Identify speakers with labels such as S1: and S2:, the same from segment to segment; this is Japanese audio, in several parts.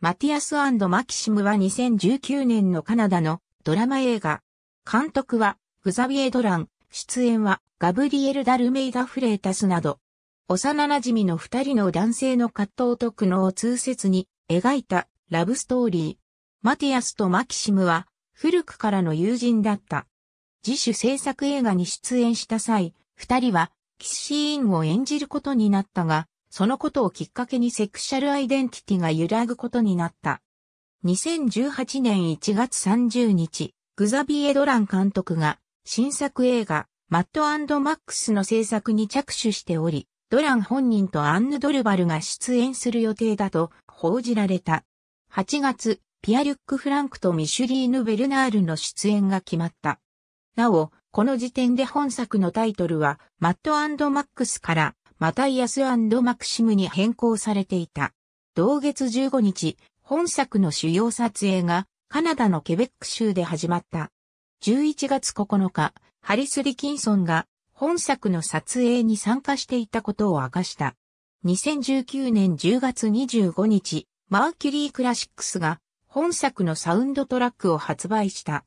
S1: マティアスマキシムは2019年のカナダのドラマ映画。監督はグザビエ・ドラン、出演はガブリエル・ダルメイダ・フレータスなど、幼馴染の二人の男性の葛藤と苦悩を通説に描いたラブストーリー。マティアスとマキシムは古くからの友人だった。自主制作映画に出演した際、二人はキスシーンを演じることになったが、そのことをきっかけにセクシャルアイデンティティが揺らぐことになった。2018年1月30日、グザビエ・ドラン監督が新作映画マットマックスの制作に着手しており、ドラン本人とアンヌ・ドルバルが出演する予定だと報じられた。8月、ピアリュック・フランクとミシュリーヌ・ベルナールの出演が決まった。なお、この時点で本作のタイトルは、マットマックスから、マタイアスマクシムに変更されていた。同月15日、本作の主要撮影がカナダのケベック州で始まった。11月9日、ハリス・リキンソンが本作の撮影に参加していたことを明かした。2019年10月25日、マーキュリークラシックスが本作のサウンドトラックを発売した。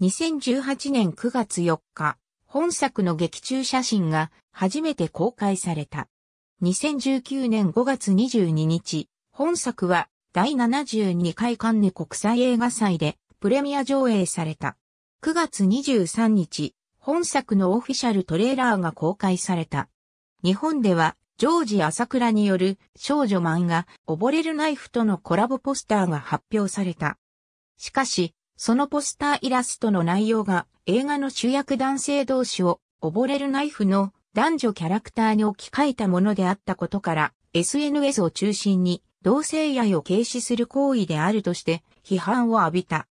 S1: 2018年9月4日、本作の劇中写真が初めて公開された。2019年5月22日、本作は第72回カンヌ国際映画祭でプレミア上映された。9月23日、本作のオフィシャルトレーラーが公開された。日本では、ジョージ・朝倉による少女漫画、溺れるナイフとのコラボポスターが発表された。しかし、そのポスターイラストの内容が映画の主役男性同士を溺れるナイフの男女キャラクターに置き換えたものであったことから SNS を中心に同性愛を軽視する行為であるとして批判を浴びた。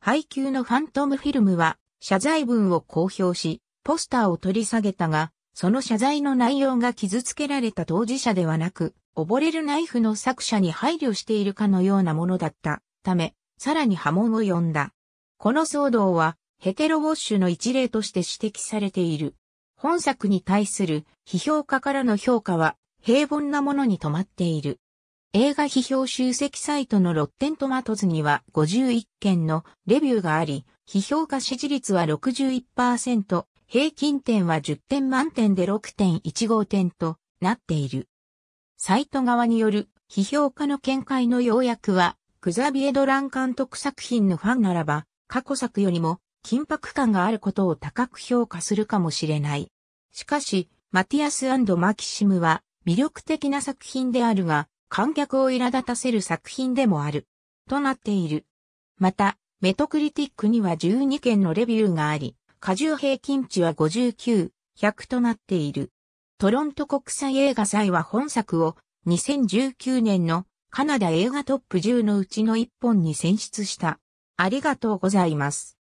S1: 配給のファントムフィルムは謝罪文を公表し、ポスターを取り下げたが、その謝罪の内容が傷つけられた当事者ではなく、溺れるナイフの作者に配慮しているかのようなものだったため、さらに波紋を呼んだ。この騒動は、ヘテロウォッシュの一例として指摘されている。本作に対する批評家からの評価は平凡なものに止まっている。映画批評集積サイトのロッテントマトズには51件のレビューがあり、批評家支持率は61%、平均点は10点満点で6.15点となっている。サイト側による批評家の見解の要約はクザビエドラン監督作品のファンならば、過去作よりも緊迫感があることを高く評価するかもしれない。しかし、マティアスマキシムは魅力的な作品であるが、観客を苛立たせる作品でもある。となっている。また、メトクリティックには12件のレビューがあり、過重平均値は59、100となっている。トロント国際映画祭は本作を2019年のカナダ映画トップ10のうちの1本に選出した。ありがとうございます。